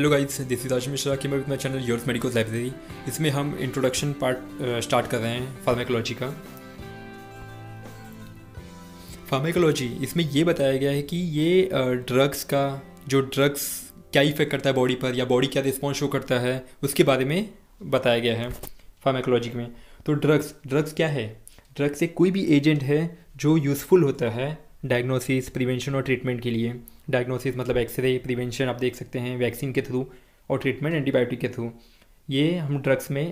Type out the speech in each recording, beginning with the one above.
hello guys this is आश मिश्रा की मैं चैनल योर्स मेडिकल लाइब्रेरी इसमें हम इंट्रोडक्शन पार्ट स्टार्ट कर रहे हैं फार्मेकोलॉजी का फार्मेकोलॉजी इसमें ये बताया गया है कि ये ड्रग्स का जो ड्रग्स क्या इफेक्ट करता है बॉडी पर या बॉडी क्या रिस्पॉन्स शो करता है उसके बारे में बताया गया है फार्मेकोलॉजी में तो ड्रग्स ड्रग्स क्या है ड्रग्स एक कोई भी एजेंट है जो यूज़फुल होता है डायग्नोसिस प्रिवेंशन और ट्रीटमेंट के लिए डायग्नोसिस मतलब एक्सरे प्रिवेंशन आप देख सकते हैं वैक्सीन के थ्रू और ट्रीटमेंट एंटीबायोटिक के थ्रू ये हम ड्रग्स में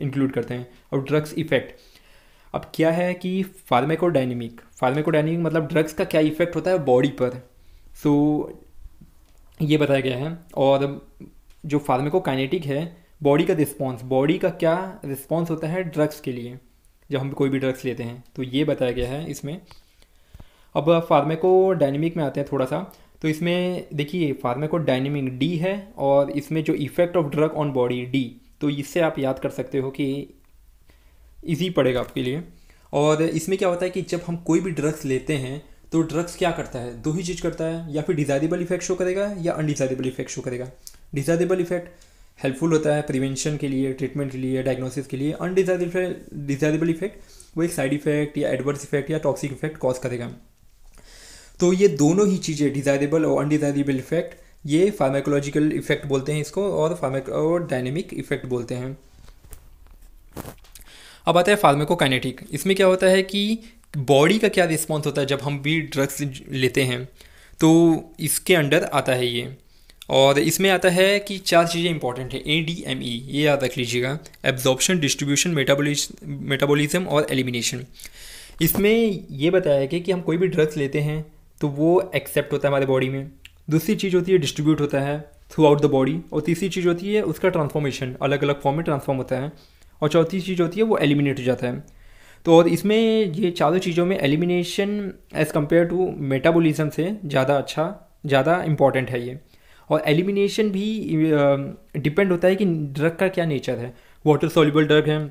इंक्लूड करते हैं और ड्रग्स इफ़ेक्ट अब क्या है कि फार्मेकोडाइनमिक फार्मेकोडाइनमिक मतलब ड्रग्स का क्या इफ़ेक्ट होता है बॉडी पर सो so, ये बताया गया है और जो फार्मेकोकाइनेटिक है बॉडी का रिस्पॉन्स बॉडी का क्या रिस्पॉन्स होता है ड्रग्स के लिए जब हम कोई भी ड्रग्स लेते हैं तो ये बताया गया है इसमें अब फार्मेको डायनेमिक में आते हैं थोड़ा सा तो इसमें देखिए फार्मेको डायनेमिक डी है और इसमें जो effect of drug on body डी तो इससे आप याद कर सकते हो कि इजी पड़ेगा आपके लिए और इसमें क्या होता है कि जब हम कोई भी ड्रग्स लेते हैं तो ड्रग्स क्या करता है दो ही चीज़ करता है या फिर डिज़ायरेबल इफेक्ट शो करेगा या अनडिज़ायरेबल इफेक्ट शो करेगा डिज़ायरेबल इफेक्ट हेल्पफुल होता है प्रिवेंशन के लिए ट्रीटमेंट के लिए डायग्नोसिस के लिए अनडिज़ायरेबल इफेक्ट वो एक साइड इफेक्ट या एडवर्स इफेक्ट या टॉक्सिक इफेक्ट कॉज करेगा तो ये दोनों ही चीज़ें डिज़ायरेबल और अनडिज़ायरेबल इफेक्ट ये फार्माकोलॉजिकल इफेक्ट बोलते हैं इसको और फार्मेक और डायनेमिक इफेक्ट बोलते हैं अब आता है फार्मेकोकाइनेटिक इसमें क्या होता है कि बॉडी का क्या रिस्पॉन्स होता है जब हम भी ड्रग्स लेते हैं तो इसके अंडर आता है ये और इसमें आता है कि चार चीज़ें इंपॉर्टेंट है ए डी एम ई ये याद रख लीजिएगा एब्जॉर्प्शन डिस्ट्रीब्यूशन मेटाबोलिज्म और एलिमिनेशन इसमें यह बताया गया कि हम कोई भी ड्रग्स लेते हैं तो वो एक्सेप्ट होता है हमारे बॉडी में दूसरी चीज़ होती है डिस्ट्रीब्यूट होता है थ्रू आउट द बॉडी और तीसरी चीज़ होती है उसका ट्रांसफॉर्मेशन अलग अलग फॉर्म में ट्रांसफॉर्म होता है और चौथी चीज़ होती है वो एलिमिनेट हो जाता है तो और इसमें ये चारों चीज़ों में elimination as compare to metabolism से ज़्यादा अच्छा ज़्यादा इम्पॉर्टेंट है ये और एलिमिनेशन भी डिपेंड होता है कि ड्रग का क्या नेचर है वाटर सोल्यूबल ड्रग हैं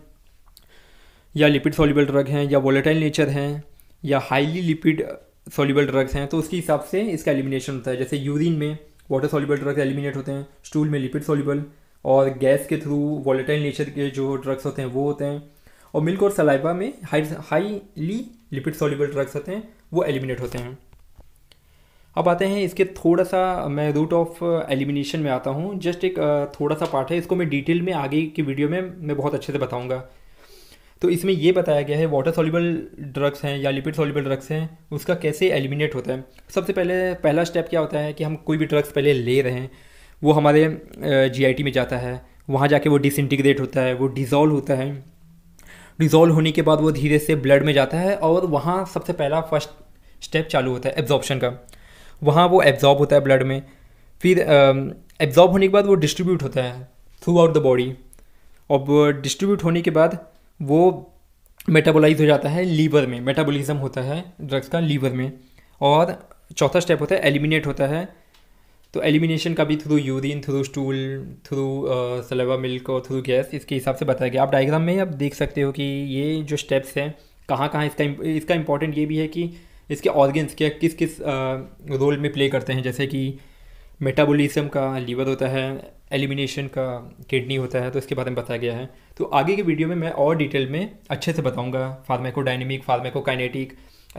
या लिपिड सोल्यूबल ड्रग हैं या वोलेटाइल नेचर हैं या हाईली लिपिड सोल्यूबल ड्रग्स हैं तो उसके हिसाब से इसका एलिमिनेशन होता है जैसे यूरिन में वाटर सोल्यूबल ड्रग्स एलिमिनेट होते हैं स्टूल में लिपिड सोल्यूबल और गैस के थ्रू वॉलेटाइल नेचर के जो ड्रग्स होते हैं वो होते हैं और मिल्क और सलाइबा में high highly lipid soluble drugs होते हैं वो एलिमिनेट होते हैं अब आते हैं इसके थोड़ा सा मैं रूट ऑफ एलिमिनेशन में आता हूँ जस्ट एक uh, थोड़ा सा पार्ट है इसको मैं डिटेल में आगे की वीडियो में मैं बहुत अच्छे से बताऊँगा तो इसमें यह बताया गया है वाटर सॉल्यूबल ड्रग्स हैं या लिपिड सॉल्यूबल ड्रग्स हैं उसका कैसे एलिमिनेट होता है सबसे पहले पहला स्टेप क्या होता है कि हम कोई भी ड्रग्स पहले ले रहे हैं वो हमारे जीआईटी में जाता है वहाँ जाके वो डिसइंटीग्रेट होता है वो डिज़ोल्व होता है डिज़ोल्व होने के बाद वो धीरे से ब्लड में जाता है और वहाँ सबसे पहला फर्स्ट स्टेप चालू होता है एब्जॉर्प्शन का वहाँ वो एब्जॉर्ब होता है ब्लड में फिर एब्जॉर्ब होने के बाद वो डिस्ट्रीब्यूट होता है थ्रू आउट द बॉडी और डिस्ट्रीब्यूट होने के बाद वो मेटाबोलाइज हो जाता है लीवर में मेटाबोलिज्म होता है ड्रग्स का लीवर में और चौथा स्टेप होता है एलिमिनेट होता है तो एलिमिनेशन का भी through urine through stool through saliva milk और थ्रू गैस इसके हिसाब से बताया गया आप डायग्राम में आप देख सकते हो कि ये जो स्टेप्स हैं कहाँ कहाँ इसका इसका इम्पॉर्टेंट ये भी है कि इसके ऑर्गेंस क्या किस किस रोल में प्ले करते हैं जैसे कि मेटाबॉलिज्म का लीवर होता है एलिमिनेशन का किडनी होता है तो इसके बारे में बताया गया है तो आगे की वीडियो में मैं और डिटेल में अच्छे से बताऊँगा pharmaco pharmacokinetic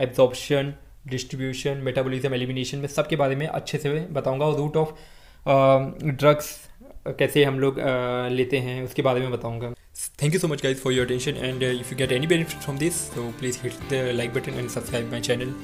absorption distribution metabolism elimination में सब के बारे में अच्छे से बताऊँगा और रूट ऑफ ड्रग्स कैसे हम लोग लेते हैं उसके बारे में बताऊँगा thank you so much guys for your attention and if you get any benefit from this तो please hit the like button and subscribe my channel